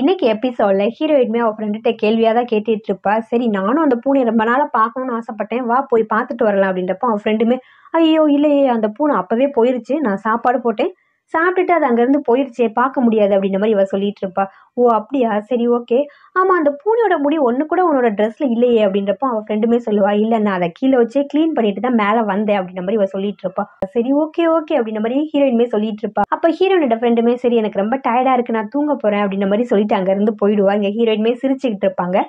இன்னைக்கு எபிசோடில் ஹீரோயின்மே அவள் ஃப்ரெண்டுகிட்ட கேள்வியாக தான் கேட்டுட்டு இருப்பா சரி நானும் அந்த பூனை ரொம்ப நாளாக பார்க்கணுன்னு ஆசைப்பட்டேன் வா போய் பார்த்துட்டு வரலாம் அப்படின்றப்போ அவன் ஃப்ரெண்டுமே ஐயோ இல்லையே அந்த பூனை அப்போவே போயிருச்சு நான் சாப்பாடு போட்டேன் சாப்பிட்டுட்டு அது அங்கேருந்து போயிடுச்சே பார்க்க முடியாது அப்படின்ற மாதிரி இவ சொல்லிட்டு இருப்பா ஓ அப்படியா சரி ஓகே ஆமாம் அந்த பூனையோட முடி ஒன்று கூட உன்னோட ட்ரெஸ்ஸில் இல்லையே அப்படின்றப்போ அவள் ஃப்ரெண்டுமே சொல்லுவா இல்லை நான் அதை கீழே வச்சே க்ளீன் பண்ணிட்டு தான் மேலே வந்தேன் அப்படின்ற மாதிரி இவ சொல்லிட்டு இருப்பா சரி ஓகே ஓகே அப்படின்ற மாதிரி ஹீரோயின்மே சொல்லிட்டு இருப்பா அப்போ ஹீரோயினோட ஃப்ரெண்டுமே சரி எனக்கு ரொம்ப டயர்டாக இருக்கு நான் தூங்க போகிறேன் அப்படின்ற மாதிரி சொல்லிட்டு அங்கேருந்து போயிடுவா இங்கே ஹீரோயின்மே சிரிச்சுக்கிட்டு இருப்பாங்க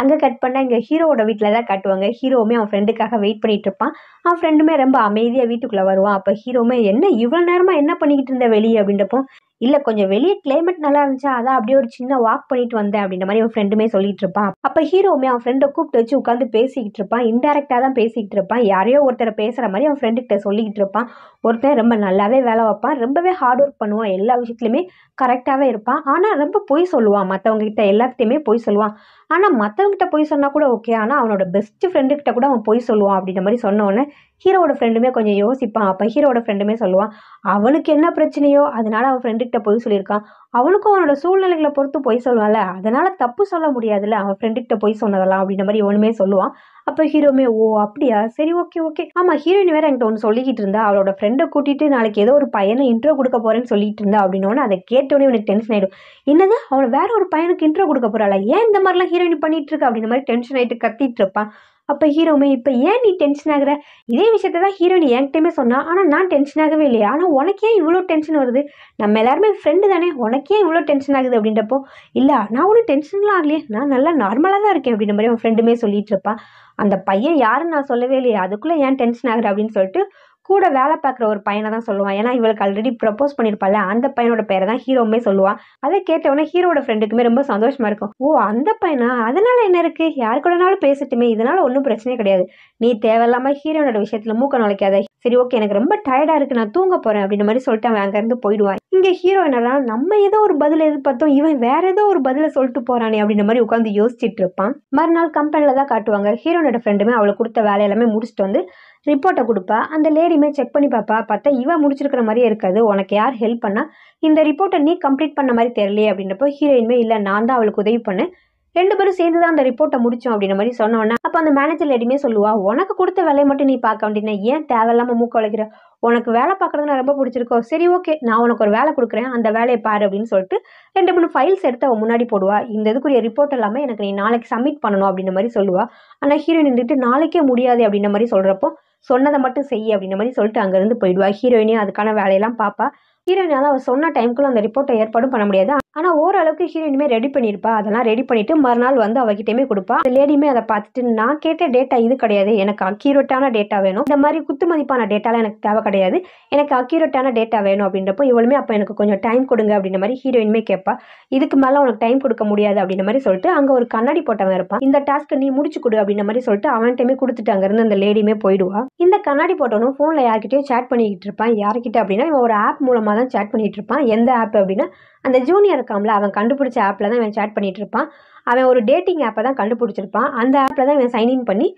அங்கே கட் பண்ணால் இங்கே ஹீரோவோட வீட்டில் தான் கட்டுவாங்க ஹீரோவுமே அவன் ஃப்ரெண்டுக்காக வெயிட் பண்ணிகிட்டு இருப்பான் அவன் ஃப்ரெண்டுமே ரொம்ப அமைதியாக வீட்டுக்குள்ளே வருவான் அப்போ ஹீரோவுமே என்ன இவ்வளோ நேரமாக என்ன பண்ணிக்கிட்டு இருந்த வெளியே அப்படின்றப்போ இல்லை கொஞ்சம் வெளியே கிளைமேட் நல்லா இருந்துச்சா அதான் அப்படியே ஒரு சின்ன வாக் பண்ணிட்டு வந்தேன் அப்படின்ற மாதிரி அவன் ஃப்ரெண்டுமே சொல்லிட்டு இருப்பான் அப்போ ஹீரோவுமே அவன் ஃப்ரெண்டை கூப்பிட்டு வச்சு உட்காந்து பேசிக்கிட்டு இருப்பான் இன்டெரக்டாக தான் பேசிக்கிட்டு இருப்பான் யாரையோ ஒருத்தரை பேசுகிற மாதிரி அவன் ஃப்ரெண்டுகிட்ட சொல்லிக்கிட்டு இருப்பான் ஒருத்தன் ரொம்ப நல்லாவே வேலை வைப்பான் ரொம்பவே ஹார்ட் ஒர்க் பண்ணுவான் எல்லா விஷயத்துலையுமே கரெக்டாகவே இருப்பான் ஆனால் ரொம்ப பொய் சொல்லுவான் மற்றவங்க கிட்ட எல்லாத்தையுமே பொய் சொல்லுவான் ஆனால் மற்ற மற்றவங்கிட்ட போய் சொன்னால் கூட ஓகே ஆனால் அவனோட பெஸ்ட் ஃப்ரெண்டுக்கிட்ட கூட அவன் போய் சொல்லுவான் அப்படின்ற மாதிரி சொன்னோன்னே ஹீரோட ஃப்ரெண்டுமே கொஞ்சம் யோசிப்பான் அப்போ ஹீரோட ஃப்ரெண்டுமே சொல்லுவான் அவனுக்கு என்ன பிரச்சனையோ அதனால அவன் ஃப்ரெண்டுகிட்ட போய் சொல்லியிருக்கான் அவனுக்கும் அவனோட சூழ்நிலைகளை பொறுத்து போய் சொல்லுவான்ல அதனால தப்பு சொல்ல முடியாதுல்ல அவன் ஃப்ரெண்டுகிட்ட போய் சொன்னதெல்லாம் அப்படின்ற மாதிரி இவனுமே சொல்லுவான் அப்போ ஹீரோமே ஓ அப்படியா சரி ஓகே ஓகே ஆமாம் ஹீரோயின் வேற என்கிட்ட ஒன்று சொல்லிக்கிட்டு இருந்தா அவளோட ஃப்ரெண்டை கூட்டிட்டு நாளைக்கு ஏதோ ஒரு பையனை இன்ட்ரோ கொடுக்க போறேன்னு சொல்லிட்டு இருந்தா அப்படின்னு அதை கேட்டோன்னே இவனுக்கு டென்ஷன் ஆயிடும் என்னது அவனை வேற ஒரு பையனுக்கு இன்ட்ரோ கொடுக்க போறாளா ஏன் இந்த மாதிரிலாம் ஹீரோயின் பண்ணிட்டு இருக்கா அப்படின்ற மாதிரி டென்ஷன் ஆயிட்டு கத்திட்டு இருப்பான் அப்போ ஹீரோமே இப்போ ஏன் நீ டென்ஷன் ஆகுற இதே விஷயத்த தான் ஹீரோயின் என்கிட்டயுமே சொன்னான் ஆனால் நான் டென்ஷன் ஆகவே இல்லையா ஆனால் உனக்கு ஏன் இவ்வளோ டென்ஷன் வருது நம்ம எல்லாருமே ஃப்ரெண்டு தானே உனக்கே இவ்வளோ டென்ஷன் ஆகுது அப்படின்றப்போ இல்லை நான் ஒன்றும் டென்ஷன்லாம் ஆகலையே நான் நல்லா நார்மலாக தான் இருக்கேன் அப்படின்ற மாதிரி உன் ஃப்ரெண்டுமே சொல்லிட்டு இருப்பான் அந்த பையன் யாருன்னு நான் சொல்லவே இல்லையா அதுக்குள்ளே ஏன் டென்ஷன் ஆகுற அப்படின்னு சொல்லிட்டு கூட வேலை பார்க்குற ஒரு பையனை தான் சொல்லுவான் ஏன்னா இவளுக்கு ஆல்ரெடி ப்ரப்போஸ் பண்ணியிருப்பாள் அந்த பையனோட பேரை தான் ஹீரோவுமே சொல்லுவான் அதை கேட்டவொடனே ஹீரோட ஃப்ரெண்டுக்குமே ரொம்ப சந்தோஷமா இருக்கும் ஓ அந்த பையனா அதனால என்ன இருக்கு யாரு கூடனாலும் பேசிட்டுமே இதனால ஒன்றும் பிரச்சனை கிடையாது நீ தேவையில்லாம ஹீரோனோட விஷயத்துல மூக்க நுழைக்காத சரி ஓகே எனக்கு ரொம்ப டயர்டாக இருக்குது நான் தூங்க போகிறேன் அப்படின்ற மாதிரி சொல்லிட்டு அவன் அங்கேருந்து போயிடுவான் இங்கே ஹீரோ என்னன்னா நம்ம ஏதோ ஒரு பதில் எதிர்பார்த்தோம் இவன் வேற ஏதோ ஒரு பதிலை சொல்லிட்டு போகிறானே அப்படின்ற மாதிரி உட்காந்து யோசிச்சுட்டு இருப்பான் மறுநாள் கம்பெனியில் தான் காட்டுவாங்க ஹீரோனோட ஃப்ரெண்டுமே அவளை கொடுத்த வேலை எல்லாமே முடிச்சுட்டு வந்து ரிப்போர்ட்டை கொடுப்பா அந்த லேடியுமே செக் பண்ணி பார்ப்பா பார்த்தா இவன் முடிச்சிருக்கிற மாதிரியே இருக்காது உனக்கு யார் ஹெல்ப் பண்ணால் இந்த ரிப்போர்ட்டை நீ கம்ப்ளீட் பண்ண மாதிரி தெரியலையே அப்படின்றப்போ ஹீரோயின்மே இல்லை நான் தான் அவளுக்கு உதவி பண்ணேன் ரெண்டு பேரும் சேர்ந்து தான் அந்த ரிப்போர்ட்டை முடிச்சோம் அப்படின்ற மாதிரி சொன்னோன்னா அப்போ அந்த மேனேஜர் எடுமே சொல்லுவா உனக்கு கொடுத்த வேலையை மட்டும் நீ பார்க்க அப்படின்னா ஏன் தேவையில்லாமல் மூக்க உழைக்கிற உனக்கு வேலை நான் ரொம்ப பிடிச்சிருக்கோ சரி ஓகே நான் உனக்கு ஒரு வேலை கொடுக்குறேன் அந்த வேலையை பாரு அப்படின்னு சொல்லிட்டு ரெண்டு மூணு ஃபைல்ஸ் எடுத்து அவன் முன்னாடி போடுவா இந்த இதுக்குரிய ரிப்போர்ட் எல்லாமே எனக்கு நீ நாளைக்கு சப்மிட் பண்ணணும் அப்படின்ற மாதிரி சொல்லுவா ஆனால் ஹீரோயின் இருந்துட்டு நாளைக்கே முடியாது அப்படின்ற மாதிரி சொல்கிறப்போ சொன்னதை மட்டும் செய் அப்படின்ற மாதிரி சொல்லிட்டு அங்கேருந்து போயிடுவா ஹீரோயினே அதுக்கான வேலையெல்லாம் பார்ப்பா ஹீரோயினால் அவள் சொன்ன டைமுக்குள்ள அந்த ரிப்போர்ட்டை ஏற்பாடும் பண்ண முடியாது ஆனால் ஓரளவுக்கு ஹீரோயினுமே ரெடி பண்ணியிருப்பா அதெல்லாம் ரெடி பண்ணிவிட்டு மறுநாள் வந்து அவகிட்டயுமே கொடுப்பா அந்த லேடியுமே அதை பார்த்துட்டு நான் கேட்ட டேட்டா இது கிடையாது எனக்கு அக்யூரேட்டான டேட்டா வேணும் இந்த மாதிரி குத்து மதிப்பான டேட்டாலாம் எனக்கு தேவை கிடையாது எனக்கு அக்யூரேட்டான டேட்டா வேணும் அப்படின்றப்போ இவளுமே அப்போ எனக்கு கொஞ்சம் டைம் கொடுங்க அப்படின்ற மாதிரி ஹீரோயினுமே கேட்பா இதுக்கு மேலே உனக்கு டைம் கொடுக்க முடியாது அப்படின்ற மாதிரி சொல்லிட்டு அங்கே ஒரு கண்ணாடி போட்டவன் இருப்பான் இந்த டாஸ்க்கை நீ முடிச்சு கொடு அப்படின்ற மாதிரி சொல்லிட்டு அவன்கிட்டயுமே கொடுத்துட்டு அங்கேருந்து அந்த லேடியுமே போயிடுவா இந்த கண்ணாடி போட்டவனும் ஃபோனில் யார்கிட்டயோ சேட் பண்ணிக்கிட்டு இருப்பான் யார்கிட்ட அப்படின்னா இவன் ஒரு ஆப் மூலமாக தான் சேட் பண்ணிகிட்டு இருப்பான் எந்த ஆப் அப்படின்னா அந்த ஜூனியர் இருக்காமல அவன் கண்டுபிடிச்ச ஆப்பில் தான் இவன் சேட் பண்ணிகிட்டு இருப்பான் அவன் ஒரு டேட்டிங் ஆப்பை தான் கண்டுபிடிச்சிருப்பான் அந்த ஆப்பில் தான் இவன் சைன்இன் பண்ணி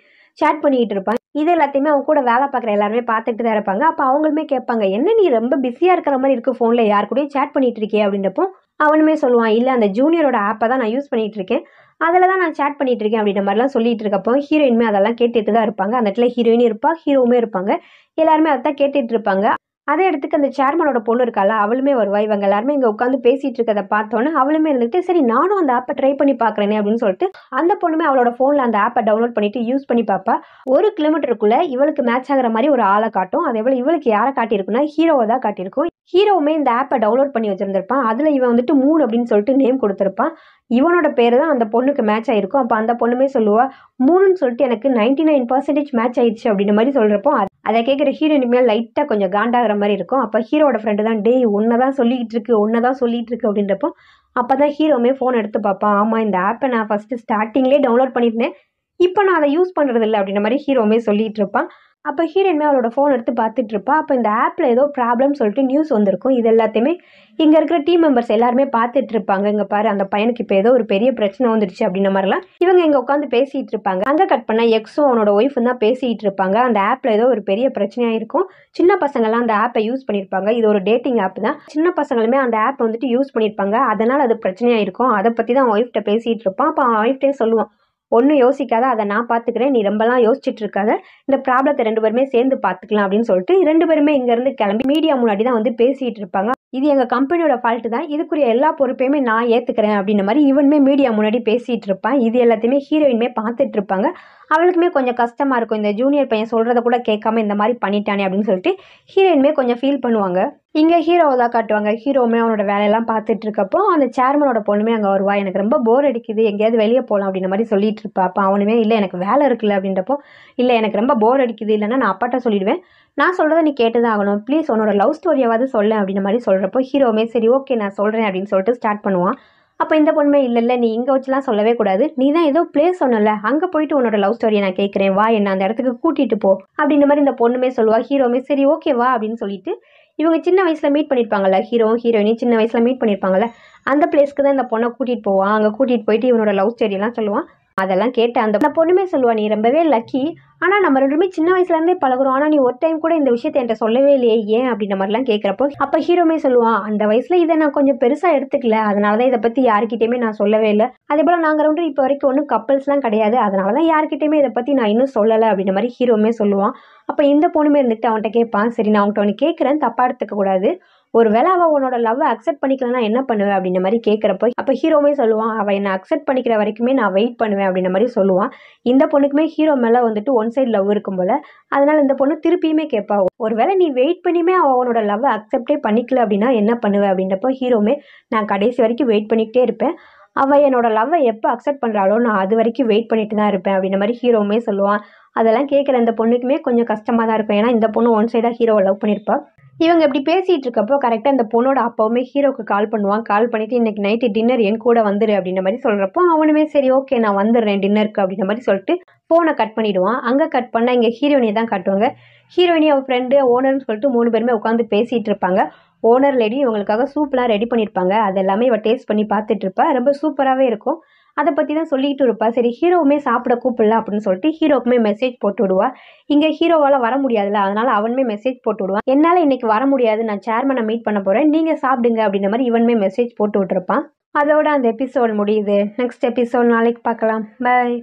சேட் பண்ணிக்கிட்டு இருப்பான் இது எல்லாத்தையுமே அவங்க கூட வேலை பார்க்குற எல்லாருமே பார்த்துட்டு தான் இருப்பாங்க அப்போ அவங்களுமே கேட்பாங்க என்ன நீ ரொம்ப பிஸியாக இருக்கிற மாதிரி இருக்குது ஃபோனில் யார் கூடயும் சேட் பண்ணிகிட்டு இருக்கே அப்படின்றப்போ அவனுமே சொல்லுவான் இல்லை அந்த ஜூனியரோட ஆப்பை தான் நான் யூஸ் பண்ணிகிட்டு இருக்கேன் அதில் தான் நான் சேட் பண்ணிகிட்டு இருக்கேன் அப்படின்ற மாதிரிலாம் சொல்லிட்டு இருக்கப்போ ஹீரோயினுமே அதெல்லாம் கேட்டுட்டு தான் இருப்பாங்க அந்த இடத்துல ஹீரோயினும் இருப்பாள் ஹீரோவுமே இருப்பாங்க எல்லாருமே அதை தான் கேட்டுட்டு இருப்பாங்க அதே இடத்துக்கு அந்த சேர்மனோட பொண்ணு இருக்கால அவளுமே வருவா இவங்க எல்லாருமே இங்கே உட்காந்து பேசிகிட்டு இருக்கதை பார்த்தோன்னே அவளுமே இருந்துட்டு சரி நானும் அந்த ஆப்பை ட்ரை பண்ணி பார்க்குறேனே அப்படின்னு சொல்லிட்டு அந்த பொண்ணுமே அவளோட ஃபோனில் அந்த ஆப்பை டவுன்லோட் பண்ணிட்டு யூஸ் பண்ணி பார்ப்பா ஒரு கிலோமீட்டருக்குள்ளே இவளுக்கு மேட்ச் ஆகிற மாதிரி ஒரு ஆளை காட்டும் அதே போல் இவளுக்கு யாரை காட்டியிருக்குன்னா ஹீரோவை தான் காட்டியிருக்கும் ஹீரோவுமே இந்த ஆப்பை டவுன்லோட் பண்ணி வச்சுருந்துருப்பான் அதில் இவன் வந்துட்டு மூணு அப்படின்னு சொல்லிட்டு நேம் கொடுத்துருப்பான் இவனோட பேர் தான் அந்த பொண்ணுக்கு மேட்ச் ஆகிருக்கும் அப்போ அந்த பொண்ணுமே சொல்லுவாள் மூணுன்னு சொல்லிட்டு எனக்கு நைன்டி நைன் பர்சன்டேஜ் மேட்ச் ஆயிடுச்சு அப்படின்னு மாதிரி சொல்கிறப்போ அதை கேட்குற இனிமேல் லைட்டாக கொஞ்சம் காண்டாகிற மாதிரி இருக்கும் அப்போ ஹீரோட ஃப்ரெண்டு தான் டேய் ஒன்றை தான் சொல்லிக்கிட்டு இருக்கு ஒன்றை தான் சொல்லிகிட்டு இருக்கு அப்படின்றப்போ அப்போ தான் ஹீரோமே ஃபோன் எடுத்து பார்ப்பான் ஆமாம் இந்த ஆப்பை நான் ஃபஸ்ட்டு ஸ்டார்டிங்லேயே டவுன்லோட் பண்ணியிருந்தேன் இப்போ நான் அதை யூஸ் பண்ணுறதில்ல அப்படின்ற மாதிரி ஹீரோமே சொல்லிகிட்டு இருப்பான் அப்போ ஹீரோயினுமே அவளோட ஃபோன் எடுத்து பார்த்துட்டு இருப்பா அப்போ இந்த ஆப்பில் ஏதோ ப்ராப்ளம் சொல்லிட்டு நியூஸ் வந்திருக்கும் இது எல்லாத்தையுமே இங்கே இருக்கிற டீம் மெம்பர்ஸ் எல்லாருமே பார்த்துட்டு இருப்பாங்க இங்கே பாரு அந்த பையனுக்கு இப்போ ஏதோ ஒரு பெரிய பிரச்சனை வந்துடுச்சு அப்படின்ன மாதிரிலாம் இவங்க இங்கே உட்காந்து பேசிகிட்டு இருப்பாங்க அங்கே கட் பண்ணால் எக்ஸும் அவனோட ஒய்ஃபும் தான் பேசிகிட்டு இருப்பாங்க அந்த ஆப்பில் ஏதோ ஒரு பெரிய பிரச்சனையாக இருக்கும் சின்ன பசங்கள்லாம் அந்த ஆப்பை யூஸ் பண்ணியிருப்பாங்க இது ஒரு டேட்டிங் ஆப் தான் சின்ன பசங்களுமே அந்த ஆப் வந்துட்டு யூஸ் பண்ணியிருப்பாங்க அதனால் அது பிரச்சனையாக இருக்கும் அதை பற்றி தான் ஒய்ஃப்ட்ட பேசிகிட்டு இருப்பான் அப்போ அவன் ஒய்ஃப்டே சொல்லுவான் ஒன்றும் யோசிக்காத அதை நான் பார்த்துக்கிறேன் நீ ரொம்பலாம் யோசிச்சுட்டு இருக்காத இந்த ப்ராப்ளத்தை ரெண்டு பேருமே சேர்ந்து பார்த்துக்கலாம் அப்படின்னு சொல்லிட்டு ரெண்டு பேருமே இங்கேருந்து கிளம்பி மீடியா முன்னாடி தான் வந்து பேசிகிட்டு இருப்பாங்க இது எங்கள் கம்பெனியோட ஃபால்ட்டு தான் இதுக்குரிய எல்லா பொறுப்பையுமே நான் ஏற்றுக்கிறேன் அப்படின்ற மாதிரி இவனுமே மீடியா முன்னாடி பேசிகிட்டு இருப்பான் இது எல்லாத்தையுமே ஹீரோயின்மே பார்த்துட்டு இருப்பாங்க அவளுக்குமே கொஞ்சம் கஷ்டமாக இருக்கும் இந்த ஜூனியர் பையன் சொல்கிறத கூட கேட்காம இந்த மாதிரி பண்ணிட்டானே அப்படின்னு சொல்லிட்டு ஹீரோயின்மே கொஞ்சம் ஃபீல் பண்ணுவாங்க இங்கே ஹீரோவை தான் காட்டுவாங்க ஹீரோவுமே அவனோட வேலையெல்லாம் பார்த்துட்டு இருக்கப்போ அந்த சேர்மனோட பொண்ணுமே அங்கே வருவா எனக்கு ரொம்ப போர் அடிக்குது எங்கேயாவது வெளியே போகலாம் அப்படின்ற மாதிரி சொல்லிட்டு இருப்பா அப்போ அவனுமே இல்லை எனக்கு வேலை இருக்குல்ல அப்படின்றப்போ இல்லை எனக்கு ரொம்ப போர் அடிக்குது இல்லைன்னா நான் அப்பாட்ட சொல்லிடுவேன் நான் சொல்கிறத நீ கேட்டு தான் ஆகணும் ப்ளீஸ் உன்னோட லவ் ஸ்டோரியாவது சொல்ல அப்படின்ற மாதிரி சொல்கிறப்போ ஹீரோவுமே சரி ஓகே நான் சொல்கிறேன் அப்படின்னு சொல்லிட்டு ஸ்டார்ட் பண்ணுவான் அப்போ இந்த பொண்ணுமே இல்லை இல்லை நீ இங்கே வச்சுலாம் சொல்லவே கூடாது நீ தான் ஏதோ பிளேஸ் சொன்னல அங்கே போயிட்டு உன்னோட லவ் ஸ்டோரியை நான் கேட்குறேன் வா என்ன அந்த இடத்துக்கு கூட்டிகிட்டு போ அப்படின்ற மாதிரி இந்த பொண்ணுமே சொல்லுவாள் ஹீரோமே சரி ஓகேவா அப்படின்னு சொல்லிட்டு இவங்க சின்ன வயசில் மீட் பண்ணியிருப்பாங்கல்ல ஹீரோவும் ஹீரோயினும் சின்ன வயசில் மீட் பண்ணியிருப்பாங்கல்ல அந்த பிளேஸ்க்கு தான் இந்த பொண்ணை கூட்டிகிட்டு போவான் அங்கே கூட்டிகிட்டு போயிட்டு இவனோட லவ் ஸ்டோரியெல்லாம் சொல்லுவான் அதெல்லாம் கேட்டேன் அந்த பொண்ணுமே சொல்லுவா நீ ரொம்பவே லக்கி ஆனால் நம்ம ரெண்டுமே சின்ன வயசுலேருந்தே பழகுறோம் ஆனால் நீ ஒரு டைம் கூட இந்த விஷயத்தை என்கிட்ட சொல்லவே இல்லையே ஏன் அப்படின்ற மாதிரிலாம் கேட்குறப்போ அப்போ ஹீரோமே சொல்லுவான் அந்த வயசில் இதை நான் கொஞ்சம் பெருசாக எடுத்துக்கல அதனால தான் இதை பற்றி யார்கிட்டையுமே நான் சொல்லவே இல்லை அதே போல் நாங்கள் ரெண்டு இப்போ வரைக்கும் ஒன்றும் கப்பல்ஸ்லாம் கிடையாது அதனால தான் யார்கிட்டையுமே இதை பற்றி நான் இன்னும் சொல்லலை அப்படின்ற மாதிரி ஹீரோமே சொல்லுவான் அப்போ இந்த பொண்ணுமே இருந்துட்டு அவன்கிட்ட கேட்பான் சரி நான் அவன்கிட்ட ஒன்று கேட்குறேன் தப்பாக எடுத்துக்க கூடாது ஒரு வேளை அவள் உன்னோட லவ்வை அக்செப்ட் பண்ணிக்கலன்னா என்ன பண்ணுவேன் அப்படின்ற மாதிரி கேட்குறப்போ அப்போ ஹீரோவே சொல்லுவான் அவள் என்னை அக்செப்ட் பண்ணிக்கிற வரைக்குமே நான் வெயிட் பண்ணுவேன் அப்படின்ற மாதிரி சொல்லுவான் இந்த பொண்ணுக்குமே ஹீரோ மேலே வந்துட்டு ஒன் சைடு லவ் இருக்கும் போல் அதனால் இந்த பொண்ணு திருப்பியுமே ஒரு வேளை நீ வெயிட் பண்ணியுமே அவள் உன்னோட லவ்வை அக்செப்டே பண்ணிக்கல அப்படின்னா என்ன பண்ணுவேன் அப்படின்றப்போ ஹீரோமே நான் கடைசி வரைக்கும் வெயிட் பண்ணிக்கிட்டே இருப்பேன் அவள் என்னோட லவ்வை எப்போ அக்செப்ட் பண்ணுறாளோ நான் அது வரைக்கும் வெயிட் பண்ணிட்டு தான் இருப்பேன் அப்படின்ற மாதிரி ஹீரோவுமே சொல்லுவான் அதெல்லாம் கேட்குற இந்த பொண்ணுக்குமே கொஞ்சம் கஷ்டமாக தான் இருக்கும் ஏன்னா இந்த பொண்ணு ஒன் சைடாக ஹீரோவை லவ் பண்ணியிருப்பாள் இவங்க இப்படி பேசிகிட்டு இருக்கப்போ கரெக்டாக இந்த பொண்ணோட அப்பாவுமே ஹீரோக்கு கால் பண்ணுவான் கால் பண்ணிவிட்டு இன்றைக்கி நைட்டு டின்னர் என் கூட வந்துடு அப்படின்ற மாதிரி சொல்கிறப்போ அவனுமே சரி ஓகே நான் வந்துடுறேன் டின்னருக்கு அப்படின்ற மாதிரி சொல்லிட்டு ஃபோனை கட் பண்ணிவிடுவான் அங்கே கட் பண்ணால் இங்கே ஹீரோயினியை தான் கட்டுவாங்க ஹீரோயினி அவள் ஃப்ரெண்டு ஓனர்னு சொல்லிட்டு மூணு பேருமே உட்காந்து பேசிகிட்டு இருப்பாங்க ஓனர் லேடி இவங்களுக்காக சூப்லாம் ரெடி பண்ணியிருப்பாங்க அது எல்லாமே இவள் டேஸ்ட் பண்ணி பார்த்துட்ருப்பா ரொம்ப சூப்பராகவே இருக்கும் அதை பற்றி தான் சொல்லிக்கிட்டு இருப்பா சரி ஹீரோவுமே சாப்பிட கூப்பிடல அப்படின்னு சொல்லிட்டு ஹீரோக்குமே மெசேஜ் போட்டு விடுவா இங்கே ஹீரோவால் வர முடியாதுல்ல அதனால் அவனுமே மெசேஜ் போட்டு விடுவான் என்னால் இன்றைக்கி வர முடியாது நான் சேர்மனை மீட் பண்ண போகிறேன் நீங்கள் சாப்பிடுங்க அப்படின்ற மாதிரி இவனுமே மெசேஜ் போட்டு விட்டுருப்பான் அதோட அந்த எபிசோட் முடியுது நெக்ஸ்ட் எபிசோட் நாளைக்கு பார்க்கலாம் பாய்